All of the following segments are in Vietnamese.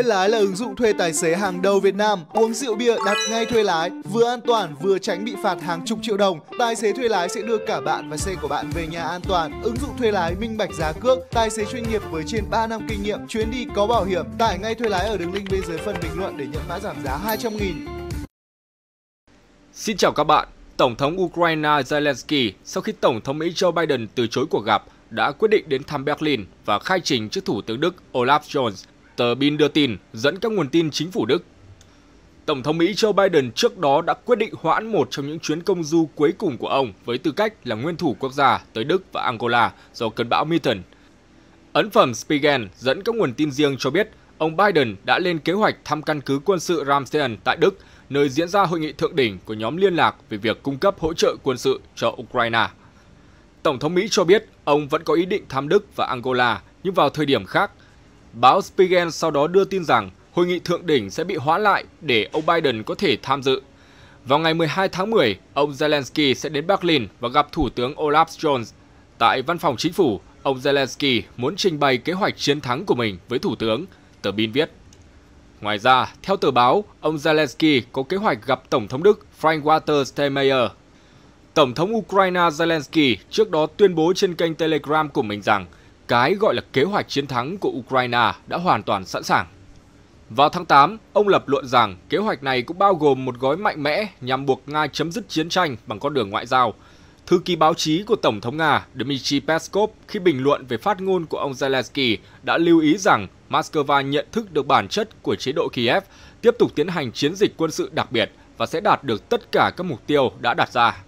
Thuê lái là ứng dụng thuê tài xế hàng đầu Việt Nam. Uống rượu bia đặt ngay thuê lái, vừa an toàn vừa tránh bị phạt hàng chục triệu đồng. Tài xế thuê lái sẽ đưa cả bạn và xe của bạn về nhà an toàn. Ứng dụng thuê lái minh bạch giá cước, tài xế chuyên nghiệp với trên 3 năm kinh nghiệm, chuyến đi có bảo hiểm. Tải ngay thuê lái ở đường link bên dưới phần bình luận để nhận mã giảm giá 200 nghìn. Xin chào các bạn. Tổng thống Ukraine Zelensky sau khi Tổng thống Mỹ Joe Biden từ chối cuộc gặp đã quyết định đến thăm Berlin và khai trình trước Thủ tướng Đức Olaf Scholz tờ Bin đưa tin dẫn các nguồn tin chính phủ Đức. Tổng thống Mỹ Joe Biden trước đó đã quyết định hoãn một trong những chuyến công du cuối cùng của ông với tư cách là nguyên thủ quốc gia tới Đức và Angola do cơn bão Milton. Ấn phẩm Spiegel dẫn các nguồn tin riêng cho biết ông Biden đã lên kế hoạch thăm căn cứ quân sự Ramstein tại Đức, nơi diễn ra hội nghị thượng đỉnh của nhóm liên lạc về việc cung cấp hỗ trợ quân sự cho Ukraine. Tổng thống Mỹ cho biết ông vẫn có ý định thăm Đức và Angola, nhưng vào thời điểm khác Báo Spiegel sau đó đưa tin rằng hội nghị thượng đỉnh sẽ bị hoãn lại để ông Biden có thể tham dự. Vào ngày 12 tháng 10, ông Zelensky sẽ đến Berlin và gặp Thủ tướng Olaf Scholz. Tại văn phòng chính phủ, ông Zelensky muốn trình bày kế hoạch chiến thắng của mình với Thủ tướng, tờ Bin viết. Ngoài ra, theo tờ báo, ông Zelensky có kế hoạch gặp Tổng thống Đức Frank-Walter Steinmeier. Tổng thống Ukraine Zelensky trước đó tuyên bố trên kênh Telegram của mình rằng – cái gọi là kế hoạch chiến thắng của Ukraine đã hoàn toàn sẵn sàng. Vào tháng 8, ông lập luận rằng kế hoạch này cũng bao gồm một gói mạnh mẽ nhằm buộc Nga chấm dứt chiến tranh bằng con đường ngoại giao. Thư ký báo chí của Tổng thống Nga Dmitry Peskov khi bình luận về phát ngôn của ông Zelensky đã lưu ý rằng Moscow nhận thức được bản chất của chế độ Kiev, tiếp tục tiến hành chiến dịch quân sự đặc biệt và sẽ đạt được tất cả các mục tiêu đã đặt ra.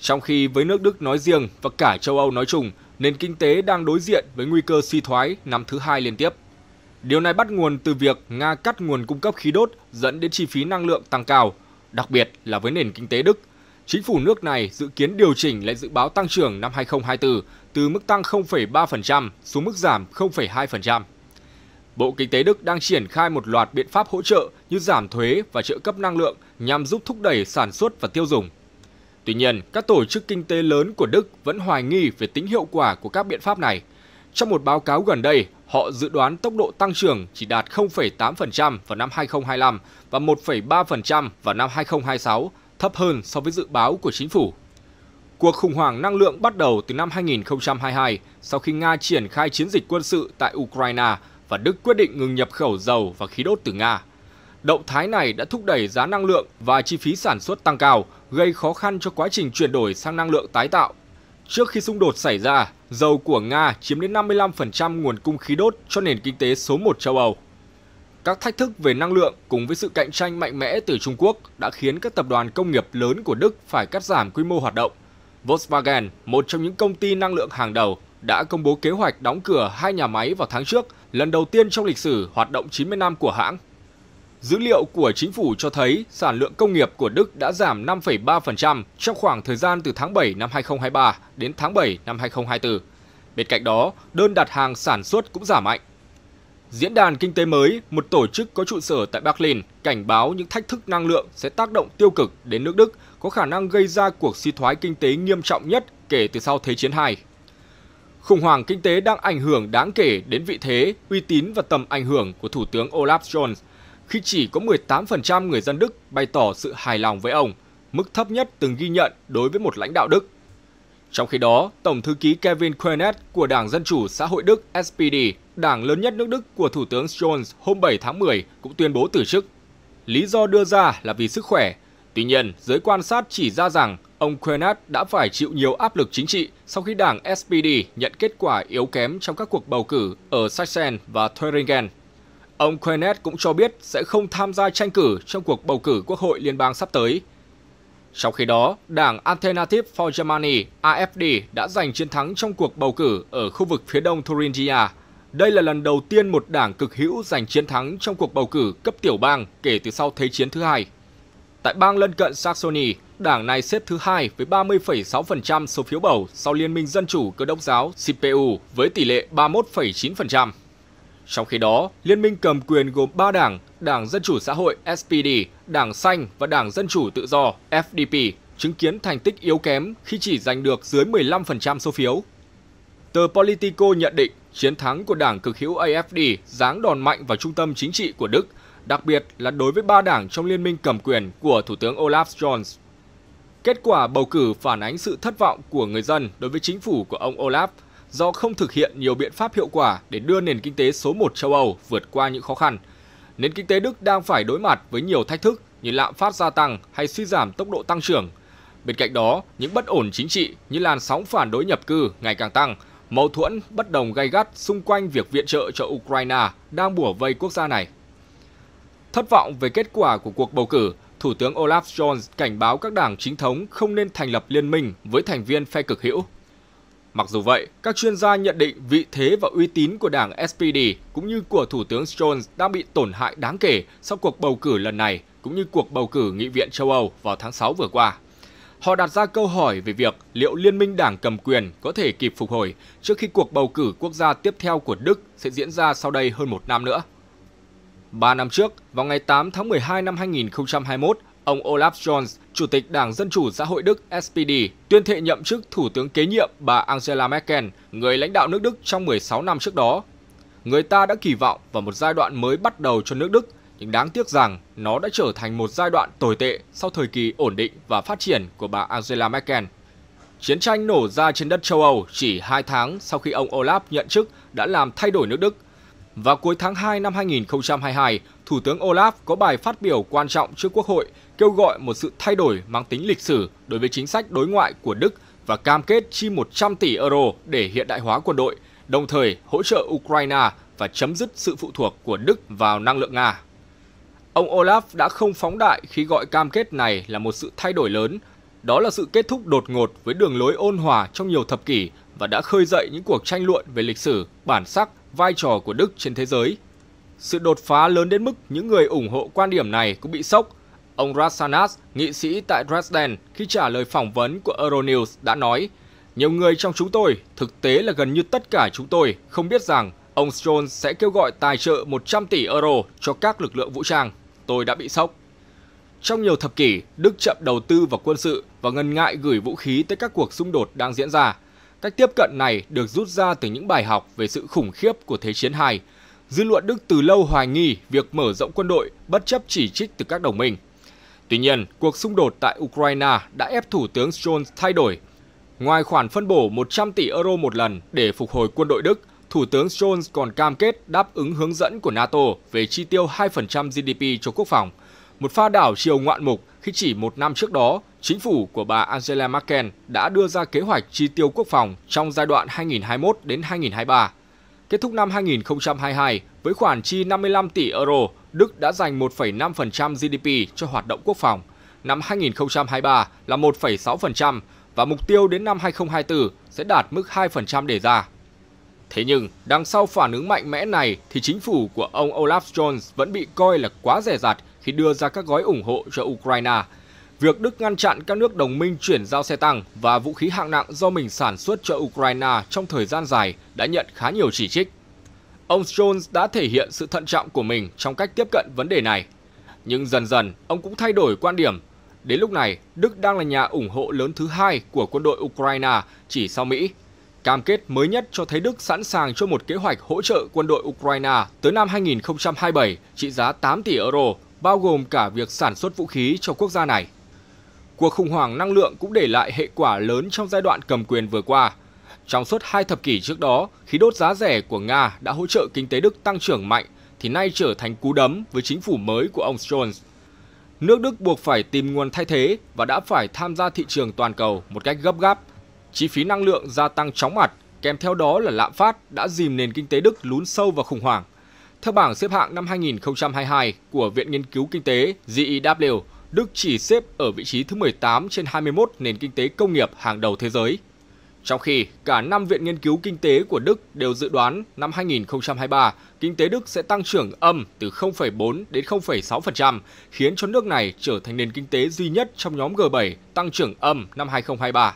Trong khi với nước Đức nói riêng và cả châu Âu nói chung, nền kinh tế đang đối diện với nguy cơ suy thoái năm thứ hai liên tiếp. Điều này bắt nguồn từ việc Nga cắt nguồn cung cấp khí đốt dẫn đến chi phí năng lượng tăng cao, đặc biệt là với nền kinh tế Đức. Chính phủ nước này dự kiến điều chỉnh lại dự báo tăng trưởng năm 2024 từ mức tăng 0,3% xuống mức giảm 0,2%. Bộ Kinh tế Đức đang triển khai một loạt biện pháp hỗ trợ như giảm thuế và trợ cấp năng lượng nhằm giúp thúc đẩy sản xuất và tiêu dùng. Tuy nhiên, các tổ chức kinh tế lớn của Đức vẫn hoài nghi về tính hiệu quả của các biện pháp này. Trong một báo cáo gần đây, họ dự đoán tốc độ tăng trưởng chỉ đạt 0,8% vào năm 2025 và 1,3% vào năm 2026, thấp hơn so với dự báo của chính phủ. Cuộc khủng hoảng năng lượng bắt đầu từ năm 2022 sau khi Nga triển khai chiến dịch quân sự tại Ukraine và Đức quyết định ngừng nhập khẩu dầu và khí đốt từ Nga. Động thái này đã thúc đẩy giá năng lượng và chi phí sản xuất tăng cao, gây khó khăn cho quá trình chuyển đổi sang năng lượng tái tạo. Trước khi xung đột xảy ra, dầu của Nga chiếm đến 55% nguồn cung khí đốt cho nền kinh tế số 1 châu Âu. Các thách thức về năng lượng cùng với sự cạnh tranh mạnh mẽ từ Trung Quốc đã khiến các tập đoàn công nghiệp lớn của Đức phải cắt giảm quy mô hoạt động. Volkswagen, một trong những công ty năng lượng hàng đầu, đã công bố kế hoạch đóng cửa hai nhà máy vào tháng trước, lần đầu tiên trong lịch sử hoạt động 90 năm của hãng. Dữ liệu của chính phủ cho thấy sản lượng công nghiệp của Đức đã giảm 5,3% trong khoảng thời gian từ tháng 7 năm 2023 đến tháng 7 năm 2024. Bên cạnh đó, đơn đặt hàng sản xuất cũng giảm mạnh. Diễn đàn Kinh tế mới, một tổ chức có trụ sở tại Berlin, cảnh báo những thách thức năng lượng sẽ tác động tiêu cực đến nước Đức, có khả năng gây ra cuộc suy thoái kinh tế nghiêm trọng nhất kể từ sau Thế chiến II. Khủng hoảng kinh tế đang ảnh hưởng đáng kể đến vị thế, uy tín và tầm ảnh hưởng của Thủ tướng Olaf Scholz – khi chỉ có 18% người dân Đức bày tỏ sự hài lòng với ông, mức thấp nhất từng ghi nhận đối với một lãnh đạo Đức. Trong khi đó, Tổng thư ký Kevin Cornett của Đảng Dân chủ Xã hội Đức SPD, đảng lớn nhất nước Đức của Thủ tướng Scholz hôm 7 tháng 10 cũng tuyên bố từ chức. Lý do đưa ra là vì sức khỏe. Tuy nhiên, giới quan sát chỉ ra rằng ông Cornett đã phải chịu nhiều áp lực chính trị sau khi đảng SPD nhận kết quả yếu kém trong các cuộc bầu cử ở Sachsen và Thuringen Ông Kenneth cũng cho biết sẽ không tham gia tranh cử trong cuộc bầu cử quốc hội liên bang sắp tới. Trong khi đó, đảng Alternative for Germany AFD đã giành chiến thắng trong cuộc bầu cử ở khu vực phía đông Thuringia. Đây là lần đầu tiên một đảng cực hữu giành chiến thắng trong cuộc bầu cử cấp tiểu bang kể từ sau Thế chiến thứ hai. Tại bang lân cận Saxony, đảng này xếp thứ hai với 30,6% số phiếu bầu sau Liên minh Dân chủ Cơ đốc giáo CPU với tỷ lệ 31,9%. Trong khi đó, liên minh cầm quyền gồm 3 đảng, Đảng Dân chủ xã hội SPD, Đảng Xanh và Đảng Dân chủ tự do FDP chứng kiến thành tích yếu kém khi chỉ giành được dưới 15% số phiếu. Tờ Politico nhận định chiến thắng của đảng cực hữu AFD giáng đòn mạnh vào trung tâm chính trị của Đức, đặc biệt là đối với ba đảng trong liên minh cầm quyền của Thủ tướng Olaf Scholz. Kết quả bầu cử phản ánh sự thất vọng của người dân đối với chính phủ của ông Olaf – do không thực hiện nhiều biện pháp hiệu quả để đưa nền kinh tế số 1 châu Âu vượt qua những khó khăn. Nền kinh tế Đức đang phải đối mặt với nhiều thách thức như lạm phát gia tăng hay suy giảm tốc độ tăng trưởng. Bên cạnh đó, những bất ổn chính trị như làn sóng phản đối nhập cư ngày càng tăng, mâu thuẫn bất đồng gay gắt xung quanh việc viện trợ cho Ukraine đang bủa vây quốc gia này. Thất vọng về kết quả của cuộc bầu cử, Thủ tướng Olaf Scholz cảnh báo các đảng chính thống không nên thành lập liên minh với thành viên phe cực hữu. Mặc dù vậy, các chuyên gia nhận định vị thế và uy tín của đảng SPD cũng như của Thủ tướng Scholz đang bị tổn hại đáng kể sau cuộc bầu cử lần này cũng như cuộc bầu cử nghị viện châu Âu vào tháng 6 vừa qua. Họ đặt ra câu hỏi về việc liệu liên minh đảng cầm quyền có thể kịp phục hồi trước khi cuộc bầu cử quốc gia tiếp theo của Đức sẽ diễn ra sau đây hơn một năm nữa. Ba năm trước, vào ngày 8 tháng 12 năm 2021, Ông Olaf Scholz, Chủ tịch Đảng Dân Chủ Xã hội Đức SPD, tuyên thệ nhậm chức Thủ tướng kế nhiệm bà Angela Merkel, người lãnh đạo nước Đức trong 16 năm trước đó. Người ta đã kỳ vọng vào một giai đoạn mới bắt đầu cho nước Đức, nhưng đáng tiếc rằng nó đã trở thành một giai đoạn tồi tệ sau thời kỳ ổn định và phát triển của bà Angela Merkel. Chiến tranh nổ ra trên đất châu Âu chỉ 2 tháng sau khi ông Olaf nhận chức đã làm thay đổi nước Đức. Vào cuối tháng 2 năm 2022, Thủ tướng Olaf có bài phát biểu quan trọng trước Quốc hội kêu gọi một sự thay đổi mang tính lịch sử đối với chính sách đối ngoại của Đức và cam kết chi 100 tỷ euro để hiện đại hóa quân đội, đồng thời hỗ trợ Ukraine và chấm dứt sự phụ thuộc của Đức vào năng lượng Nga. Ông Olaf đã không phóng đại khi gọi cam kết này là một sự thay đổi lớn, đó là sự kết thúc đột ngột với đường lối ôn hòa trong nhiều thập kỷ và đã khơi dậy những cuộc tranh luận về lịch sử, bản sắc, vai trò của Đức trên thế giới sự đột phá lớn đến mức những người ủng hộ quan điểm này cũng bị sốc. Ông Rasanas, nghị sĩ tại Dresden, khi trả lời phỏng vấn của Euronews đã nói, nhiều người trong chúng tôi, thực tế là gần như tất cả chúng tôi, không biết rằng ông Scholz sẽ kêu gọi tài trợ 100 tỷ euro cho các lực lượng vũ trang. Tôi đã bị sốc. Trong nhiều thập kỷ, Đức chậm đầu tư vào quân sự và ngần ngại gửi vũ khí tới các cuộc xung đột đang diễn ra. Cách tiếp cận này được rút ra từ những bài học về sự khủng khiếp của Thế chiến II, dư luận Đức từ lâu hoài nghi việc mở rộng quân đội bất chấp chỉ trích từ các đồng minh. Tuy nhiên, cuộc xung đột tại Ukraine đã ép Thủ tướng Scholz thay đổi. Ngoài khoản phân bổ 100 tỷ euro một lần để phục hồi quân đội Đức, Thủ tướng Scholz còn cam kết đáp ứng hướng dẫn của NATO về chi tiêu 2% GDP cho quốc phòng, một pha đảo chiều ngoạn mục khi chỉ một năm trước đó, chính phủ của bà Angela Merkel đã đưa ra kế hoạch chi tiêu quốc phòng trong giai đoạn 2021 đến 2023. Kết thúc năm 2022, với khoản chi 55 tỷ euro, Đức đã dành 1,5% GDP cho hoạt động quốc phòng. Năm 2023 là 1,6% và mục tiêu đến năm 2024 sẽ đạt mức 2% đề ra. Thế nhưng, đằng sau phản ứng mạnh mẽ này thì chính phủ của ông Olaf Scholz vẫn bị coi là quá rẻ rặt khi đưa ra các gói ủng hộ cho Ukraine – việc Đức ngăn chặn các nước đồng minh chuyển giao xe tăng và vũ khí hạng nặng do mình sản xuất cho Ukraine trong thời gian dài đã nhận khá nhiều chỉ trích. Ông Jones đã thể hiện sự thận trọng của mình trong cách tiếp cận vấn đề này. Nhưng dần dần, ông cũng thay đổi quan điểm. Đến lúc này, Đức đang là nhà ủng hộ lớn thứ hai của quân đội Ukraine chỉ sau Mỹ. Cam kết mới nhất cho thấy Đức sẵn sàng cho một kế hoạch hỗ trợ quân đội Ukraine tới năm 2027 trị giá 8 tỷ euro, bao gồm cả việc sản xuất vũ khí cho quốc gia này cuộc khủng hoảng năng lượng cũng để lại hệ quả lớn trong giai đoạn cầm quyền vừa qua. Trong suốt hai thập kỷ trước đó, khí đốt giá rẻ của Nga đã hỗ trợ kinh tế Đức tăng trưởng mạnh, thì nay trở thành cú đấm với chính phủ mới của ông Scholz. Nước Đức buộc phải tìm nguồn thay thế và đã phải tham gia thị trường toàn cầu một cách gấp gáp. Chi phí năng lượng gia tăng chóng mặt, kèm theo đó là lạm phát đã dìm nền kinh tế Đức lún sâu vào khủng hoảng. Theo bảng xếp hạng năm 2022 của Viện Nghiên cứu Kinh tế GEW, Đức chỉ xếp ở vị trí thứ 18 trên 21 nền kinh tế công nghiệp hàng đầu thế giới. Trong khi cả năm viện nghiên cứu kinh tế của Đức đều dự đoán năm 2023, kinh tế Đức sẽ tăng trưởng âm từ 0,4 đến 0,6%, khiến cho nước này trở thành nền kinh tế duy nhất trong nhóm G7 tăng trưởng âm năm 2023.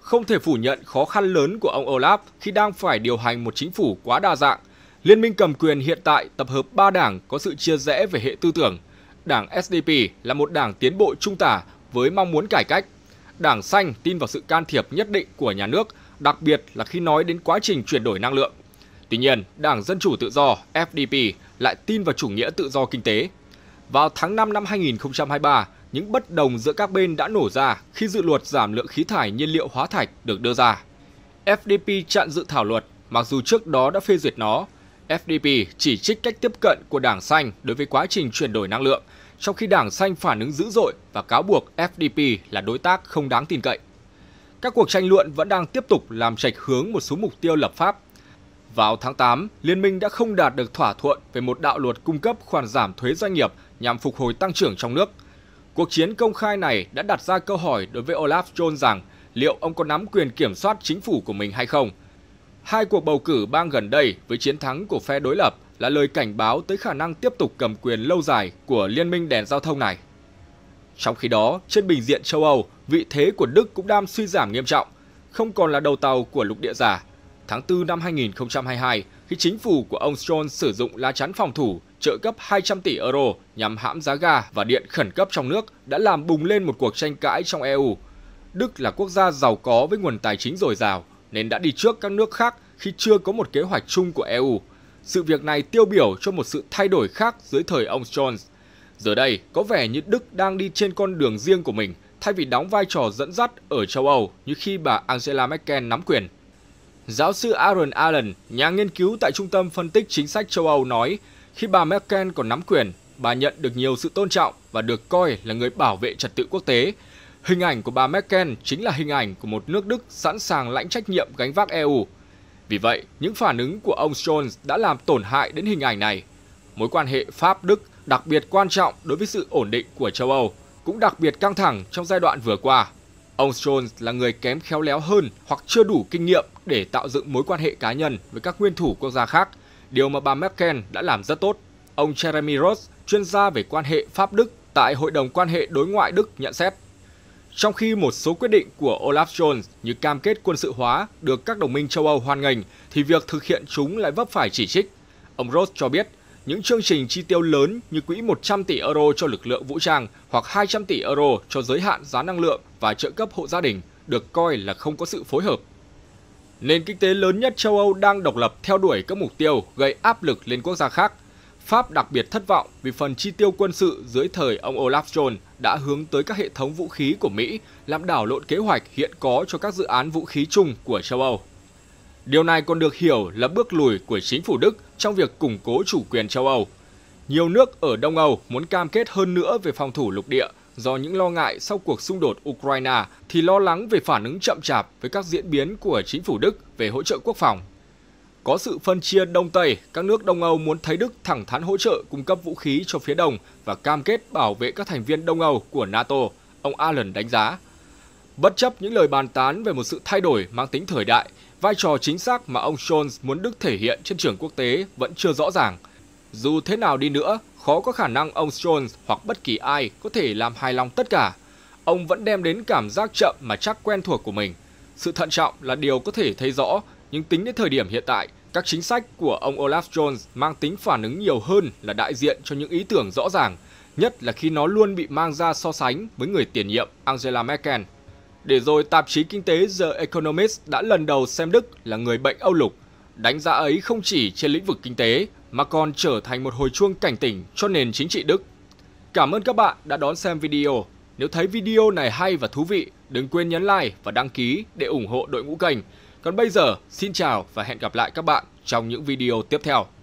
Không thể phủ nhận khó khăn lớn của ông Olaf khi đang phải điều hành một chính phủ quá đa dạng. Liên minh cầm quyền hiện tại tập hợp ba đảng có sự chia rẽ về hệ tư tưởng – đảng SDP là một đảng tiến bộ trung tả với mong muốn cải cách. Đảng Xanh tin vào sự can thiệp nhất định của nhà nước, đặc biệt là khi nói đến quá trình chuyển đổi năng lượng. Tuy nhiên, Đảng Dân Chủ Tự do FDP lại tin vào chủ nghĩa tự do kinh tế. Vào tháng 5 năm 2023, những bất đồng giữa các bên đã nổ ra khi dự luật giảm lượng khí thải nhiên liệu hóa thạch được đưa ra. FDP chặn dự thảo luật, mặc dù trước đó đã phê duyệt nó, FDP chỉ trích cách tiếp cận của Đảng Xanh đối với quá trình chuyển đổi năng lượng, trong khi Đảng Xanh phản ứng dữ dội và cáo buộc FDP là đối tác không đáng tin cậy. Các cuộc tranh luận vẫn đang tiếp tục làm chệch hướng một số mục tiêu lập pháp. Vào tháng 8, Liên minh đã không đạt được thỏa thuận về một đạo luật cung cấp khoản giảm thuế doanh nghiệp nhằm phục hồi tăng trưởng trong nước. Cuộc chiến công khai này đã đặt ra câu hỏi đối với Olaf Scholz rằng liệu ông có nắm quyền kiểm soát chính phủ của mình hay không – Hai cuộc bầu cử bang gần đây với chiến thắng của phe đối lập là lời cảnh báo tới khả năng tiếp tục cầm quyền lâu dài của Liên minh đèn giao thông này. Trong khi đó, trên bình diện châu Âu, vị thế của Đức cũng đang suy giảm nghiêm trọng, không còn là đầu tàu của lục địa giả. Tháng 4 năm 2022, khi chính phủ của ông Scholz sử dụng lá chắn phòng thủ trợ cấp 200 tỷ euro nhằm hãm giá ga và điện khẩn cấp trong nước đã làm bùng lên một cuộc tranh cãi trong EU. Đức là quốc gia giàu có với nguồn tài chính dồi dào, nên đã đi trước các nước khác khi chưa có một kế hoạch chung của EU. Sự việc này tiêu biểu cho một sự thay đổi khác dưới thời ông Scholz. Giờ đây, có vẻ như Đức đang đi trên con đường riêng của mình thay vì đóng vai trò dẫn dắt ở châu Âu như khi bà Angela Merkel nắm quyền. Giáo sư Aaron Allen, nhà nghiên cứu tại Trung tâm Phân tích Chính sách châu Âu nói, khi bà Merkel còn nắm quyền, bà nhận được nhiều sự tôn trọng và được coi là người bảo vệ trật tự quốc tế, Hình ảnh của bà Merkel chính là hình ảnh của một nước Đức sẵn sàng lãnh trách nhiệm gánh vác EU. Vì vậy, những phản ứng của ông Scholz đã làm tổn hại đến hình ảnh này. Mối quan hệ Pháp-Đức đặc biệt quan trọng đối với sự ổn định của châu Âu, cũng đặc biệt căng thẳng trong giai đoạn vừa qua. Ông Scholz là người kém khéo léo hơn hoặc chưa đủ kinh nghiệm để tạo dựng mối quan hệ cá nhân với các nguyên thủ quốc gia khác, điều mà bà Merkel đã làm rất tốt. Ông Jeremy Ross, chuyên gia về quan hệ Pháp-Đức tại Hội đồng quan hệ đối ngoại Đức nhận xét trong khi một số quyết định của Olaf Scholz như cam kết quân sự hóa được các đồng minh châu Âu hoan nghênh, thì việc thực hiện chúng lại vấp phải chỉ trích. Ông Roth cho biết, những chương trình chi tiêu lớn như quỹ 100 tỷ euro cho lực lượng vũ trang hoặc 200 tỷ euro cho giới hạn giá năng lượng và trợ cấp hộ gia đình được coi là không có sự phối hợp. Nền kinh tế lớn nhất châu Âu đang độc lập theo đuổi các mục tiêu gây áp lực lên quốc gia khác – Pháp đặc biệt thất vọng vì phần chi tiêu quân sự dưới thời ông Olaf Scholz đã hướng tới các hệ thống vũ khí của Mỹ, làm đảo lộn kế hoạch hiện có cho các dự án vũ khí chung của châu Âu. Điều này còn được hiểu là bước lùi của chính phủ Đức trong việc củng cố chủ quyền châu Âu. Nhiều nước ở Đông Âu muốn cam kết hơn nữa về phòng thủ lục địa do những lo ngại sau cuộc xung đột Ukraine thì lo lắng về phản ứng chậm chạp với các diễn biến của chính phủ Đức về hỗ trợ quốc phòng có sự phân chia Đông Tây, các nước Đông Âu muốn thấy Đức thẳng thắn hỗ trợ cung cấp vũ khí cho phía Đông và cam kết bảo vệ các thành viên Đông Âu của NATO, ông Allen đánh giá. Bất chấp những lời bàn tán về một sự thay đổi mang tính thời đại, vai trò chính xác mà ông Scholz muốn Đức thể hiện trên trường quốc tế vẫn chưa rõ ràng. Dù thế nào đi nữa, khó có khả năng ông Scholz hoặc bất kỳ ai có thể làm hài lòng tất cả. Ông vẫn đem đến cảm giác chậm mà chắc quen thuộc của mình. Sự thận trọng là điều có thể thấy rõ, nhưng tính đến thời điểm hiện tại, các chính sách của ông Olaf Scholz mang tính phản ứng nhiều hơn là đại diện cho những ý tưởng rõ ràng, nhất là khi nó luôn bị mang ra so sánh với người tiền nhiệm Angela Merkel. Để rồi tạp chí kinh tế The Economist đã lần đầu xem Đức là người bệnh Âu lục. Đánh giá ấy không chỉ trên lĩnh vực kinh tế mà còn trở thành một hồi chuông cảnh tỉnh cho nền chính trị Đức. Cảm ơn các bạn đã đón xem video. Nếu thấy video này hay và thú vị, đừng quên nhấn like và đăng ký để ủng hộ đội ngũ kênh. Còn bây giờ, xin chào và hẹn gặp lại các bạn trong những video tiếp theo.